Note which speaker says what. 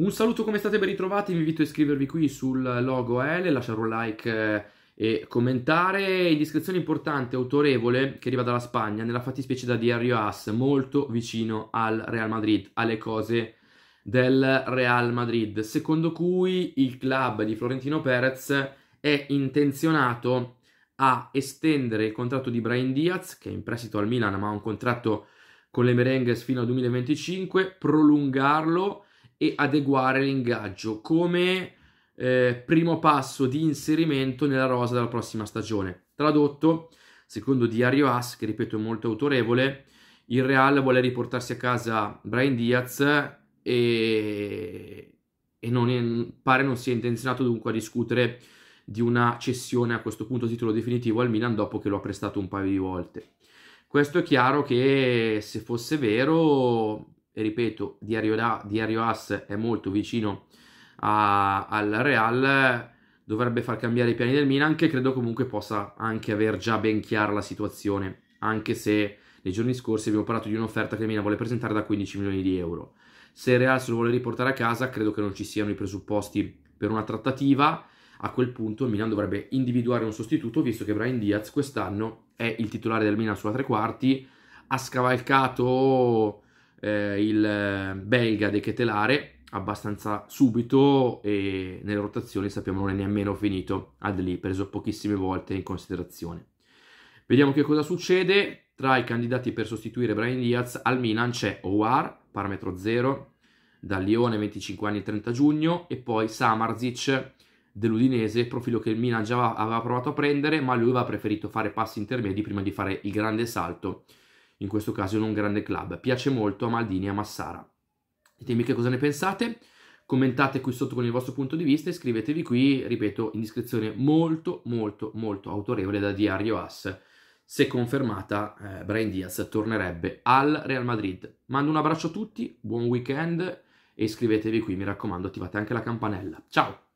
Speaker 1: Un saluto, come state? Ben ritrovati. Vi invito a iscrivervi qui sul logo L, lasciare un like eh, e commentare. Indiscrezione importante, autorevole, che arriva dalla Spagna, nella fattispecie da Diario As, molto vicino al Real Madrid, alle cose del Real Madrid, secondo cui il club di Florentino Perez è intenzionato a estendere il contratto di Brian Diaz, che è in prestito al Milan, ma ha un contratto con le Merengues fino al 2025, prolungarlo e adeguare l'ingaggio come eh, primo passo di inserimento nella rosa della prossima stagione. Tradotto, secondo Diario As, che ripeto è molto autorevole, il Real vuole riportarsi a casa Brian Diaz e, e non è, pare non sia intenzionato dunque a discutere di una cessione a questo punto a titolo definitivo al Milan dopo che lo ha prestato un paio di volte. Questo è chiaro che se fosse vero ripeto, Diario, da, Diario As è molto vicino a, al Real, dovrebbe far cambiare i piani del Milan, che credo comunque possa anche aver già ben chiara la situazione, anche se nei giorni scorsi abbiamo parlato di un'offerta che il Milan vuole presentare da 15 milioni di euro. Se il Real se lo vuole riportare a casa, credo che non ci siano i presupposti per una trattativa. A quel punto il Milan dovrebbe individuare un sostituto, visto che Brian Diaz quest'anno è il titolare del Milan sulla tre quarti, ha scavalcato eh, il eh, belga De Ketelare abbastanza subito e nelle rotazioni sappiamo non è nemmeno finito ad lì, preso pochissime volte in considerazione. Vediamo che cosa succede. Tra i candidati per sostituire Brian Diaz al Milan c'è Owar, parametro 0, da Lione 25 anni 30 giugno, e poi Samarzic dell'Udinese, profilo che il Milan già aveva provato a prendere, ma lui aveva preferito fare passi intermedi prima di fare il grande salto in questo caso in un grande club. Piace molto a Maldini e a Massara. Ditemi che cosa ne pensate, commentate qui sotto con il vostro punto di vista e scrivetevi qui, ripeto, in descrizione molto molto molto autorevole da Diario As. Se confermata, eh, Brian Diaz tornerebbe al Real Madrid. Mando un abbraccio a tutti, buon weekend e iscrivetevi qui, mi raccomando, attivate anche la campanella. Ciao!